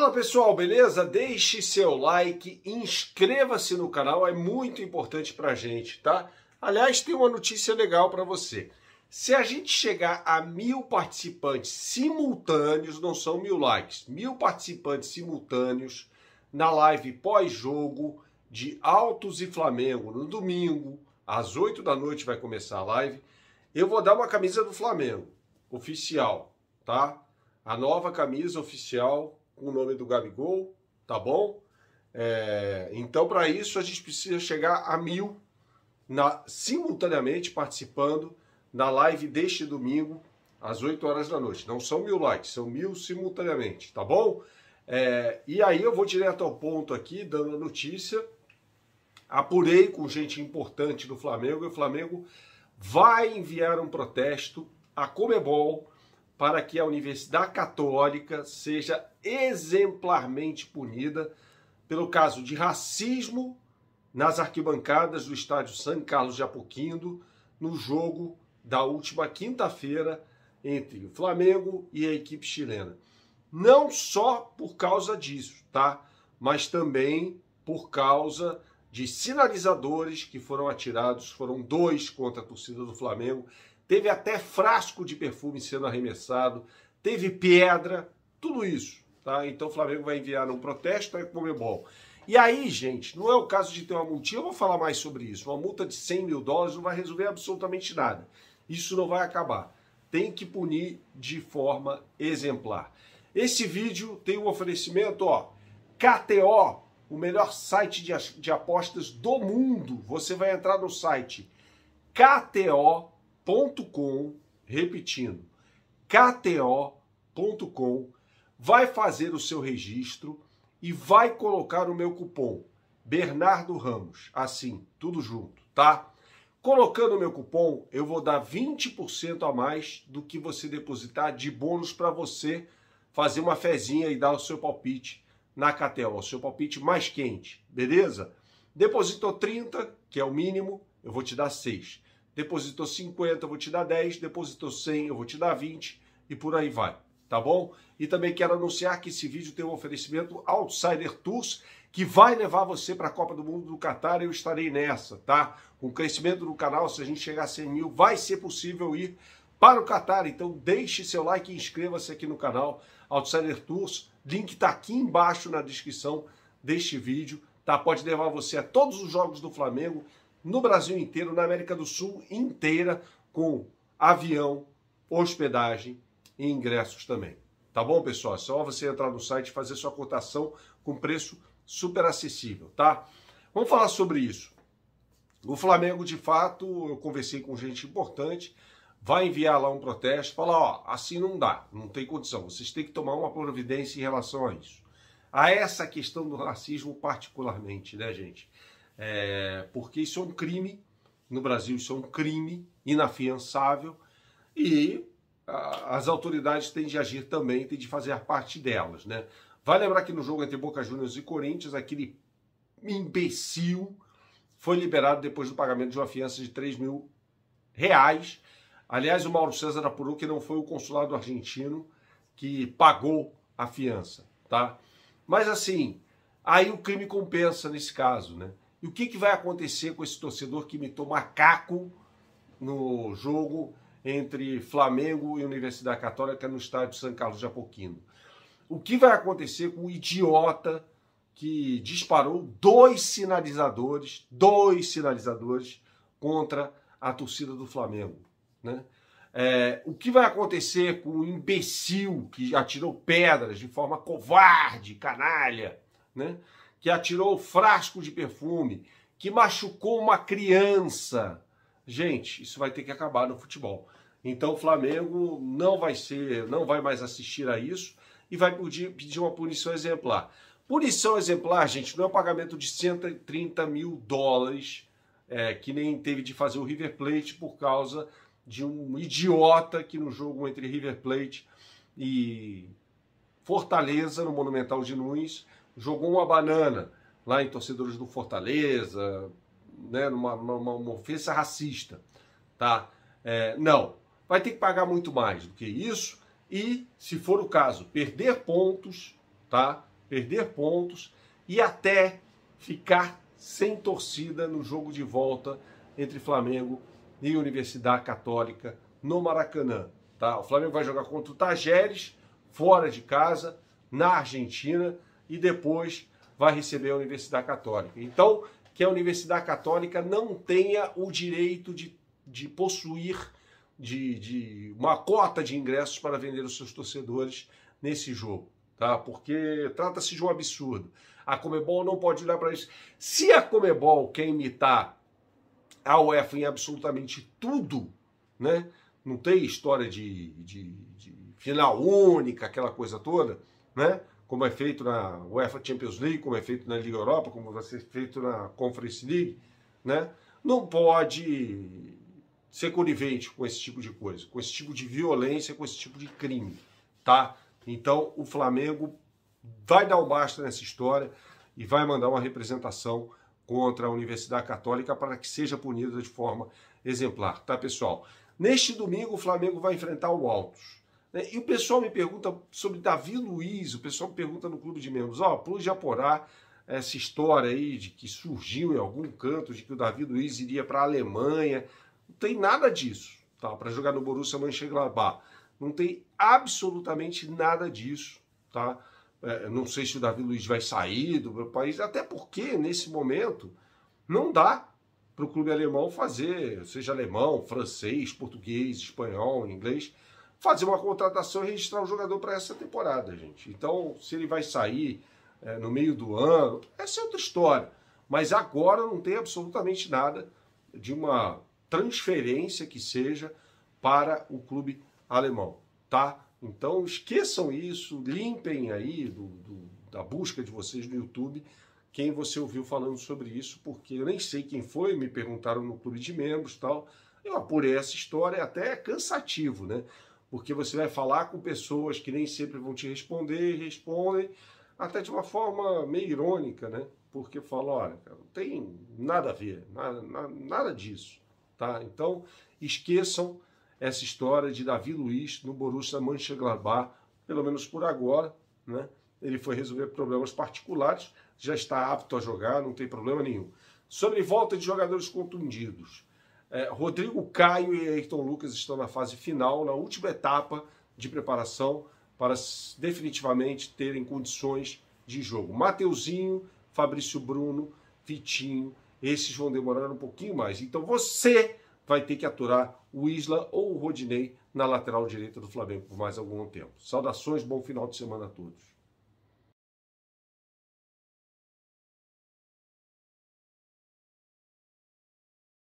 Fala pessoal, beleza? Deixe seu like, inscreva-se no canal, é muito importante pra gente, tá? Aliás, tem uma notícia legal para você. Se a gente chegar a mil participantes simultâneos, não são mil likes, mil participantes simultâneos na live pós-jogo de Altos e Flamengo no domingo, às 8 da noite vai começar a live. Eu vou dar uma camisa do Flamengo, oficial, tá? A nova camisa oficial com o nome do Gabigol, tá bom? É, então, para isso, a gente precisa chegar a mil na, simultaneamente participando na live deste domingo, às 8 horas da noite. Não são mil likes, são mil simultaneamente, tá bom? É, e aí eu vou direto ao ponto aqui, dando a notícia. Apurei com gente importante do Flamengo e o Flamengo vai enviar um protesto à Comebol para que a Universidade Católica seja exemplarmente punida pelo caso de racismo nas arquibancadas do estádio São Carlos de Apoquindo no jogo da última quinta-feira entre o Flamengo e a equipe chilena. Não só por causa disso, tá? Mas também por causa de sinalizadores que foram atirados, foram dois contra a torcida do Flamengo teve até frasco de perfume sendo arremessado, teve pedra, tudo isso. Tá? Então o Flamengo vai enviar um protesto para comer bom. E aí, gente, não é o caso de ter uma multinha, eu vou falar mais sobre isso. Uma multa de 100 mil dólares não vai resolver absolutamente nada. Isso não vai acabar. Tem que punir de forma exemplar. Esse vídeo tem um oferecimento, ó, KTO, o melhor site de, de apostas do mundo. Você vai entrar no site KTO.com KTO.com, repetindo, KTO.com, vai fazer o seu registro e vai colocar o meu cupom Bernardo Ramos, assim, tudo junto, tá? Colocando o meu cupom, eu vou dar 20% a mais do que você depositar de bônus para você fazer uma fezinha e dar o seu palpite na KTO, o seu palpite mais quente, beleza? Depositou 30, que é o mínimo, eu vou te dar 6 depositou 50, eu vou te dar 10, depositou 100, eu vou te dar 20 e por aí vai, tá bom? E também quero anunciar que esse vídeo tem um oferecimento Outsider Tours que vai levar você para a Copa do Mundo do Catar e eu estarei nessa, tá? Com o crescimento do canal, se a gente chegar a 100 mil, vai ser possível ir para o Catar. Então deixe seu like e inscreva-se aqui no canal Outsider Tours. Link está aqui embaixo na descrição deste vídeo, tá? Pode levar você a todos os jogos do Flamengo no Brasil inteiro, na América do Sul inteira, com avião, hospedagem e ingressos também. Tá bom, pessoal? É só você entrar no site e fazer sua cotação com preço super acessível, tá? Vamos falar sobre isso. O Flamengo, de fato, eu conversei com gente importante, vai enviar lá um protesto, falar, ó, assim não dá, não tem condição, vocês têm que tomar uma providência em relação a isso. A essa questão do racismo particularmente, né, gente? é, porque isso é um crime, no Brasil isso é um crime inafiançável e a, as autoridades têm de agir também, têm de fazer parte delas, né? Vai lembrar que no jogo entre Boca Juniors e Corinthians, aquele imbecil foi liberado depois do pagamento de uma fiança de 3 mil reais. Aliás, o Mauro César apurou que não foi o consulado argentino que pagou a fiança, tá? Mas assim, aí o crime compensa nesse caso, né? E o que, que vai acontecer com esse torcedor que imitou macaco no jogo entre Flamengo e Universidade Católica no estádio São Carlos de Apoquino? O que vai acontecer com o idiota que disparou dois sinalizadores, dois sinalizadores contra a torcida do Flamengo, né? É, o que vai acontecer com o imbecil que atirou pedras de forma covarde, canalha, né? que atirou frasco de perfume, que machucou uma criança. Gente, isso vai ter que acabar no futebol. Então o Flamengo não vai ser, não vai mais assistir a isso e vai pedir, pedir uma punição exemplar. Punição exemplar, gente, não é o um pagamento de 130 mil dólares, é, que nem teve de fazer o River Plate por causa de um idiota que no jogo entre River Plate e Fortaleza, no Monumental de Nunes, jogou uma banana lá em torcedores do Fortaleza, né, numa, numa, uma ofensa racista, tá? É, não, vai ter que pagar muito mais do que isso e, se for o caso, perder pontos, tá? Perder pontos e até ficar sem torcida no jogo de volta entre Flamengo e Universidade Católica no Maracanã, tá? O Flamengo vai jogar contra o Tajeres fora de casa na Argentina e depois vai receber a Universidade Católica. Então, que a Universidade Católica não tenha o direito de, de possuir de, de uma cota de ingressos para vender os seus torcedores nesse jogo, tá? Porque trata-se de um absurdo. A Comebol não pode olhar para isso. Se a Comebol quer imitar a UEFA em absolutamente tudo, né? Não tem história de, de, de final única, aquela coisa toda, né? como é feito na UEFA Champions League, como é feito na Liga Europa, como vai ser feito na Conference League, né? Não pode ser conivente com esse tipo de coisa, com esse tipo de violência, com esse tipo de crime, tá? Então o Flamengo vai dar o um basta nessa história e vai mandar uma representação contra a Universidade Católica para que seja punida de forma exemplar, tá, pessoal? Neste domingo o Flamengo vai enfrentar o Altos. É, e o pessoal me pergunta sobre Davi Luiz, o pessoal me pergunta no clube de membros, ó, oh, Plus de essa história aí de que surgiu em algum canto de que o Davi Luiz iria para a Alemanha, não tem nada disso, tá? Para jogar no Borussia Mönchengladbach, não tem absolutamente nada disso, tá? É, não sei se o Davi Luiz vai sair do meu país, até porque nesse momento não dá para o clube alemão fazer, seja alemão, francês, português, espanhol, inglês, fazer uma contratação e registrar um jogador para essa temporada, gente. Então, se ele vai sair é, no meio do ano, essa é outra história. Mas agora não tem absolutamente nada de uma transferência que seja para o clube alemão, tá? Então esqueçam isso, limpem aí do, do, da busca de vocês no YouTube quem você ouviu falando sobre isso, porque eu nem sei quem foi, me perguntaram no clube de membros tal. Eu apurei essa história, até é cansativo, né? porque você vai falar com pessoas que nem sempre vão te responder, respondem, até de uma forma meio irônica, né? Porque fala, olha, não tem nada a ver, nada, nada, nada disso, tá? Então, esqueçam essa história de Davi Luiz no Borussia Mönchengladbach, pelo menos por agora, né? Ele foi resolver problemas particulares, já está apto a jogar, não tem problema nenhum. Sobre volta de jogadores contundidos. É, Rodrigo Caio e Ayrton Lucas estão na fase final, na última etapa de preparação para definitivamente terem condições de jogo. Mateuzinho, Fabrício Bruno, Vitinho, esses vão demorar um pouquinho mais. Então você vai ter que aturar o Isla ou o Rodinei na lateral direita do Flamengo por mais algum tempo. Saudações, bom final de semana a todos.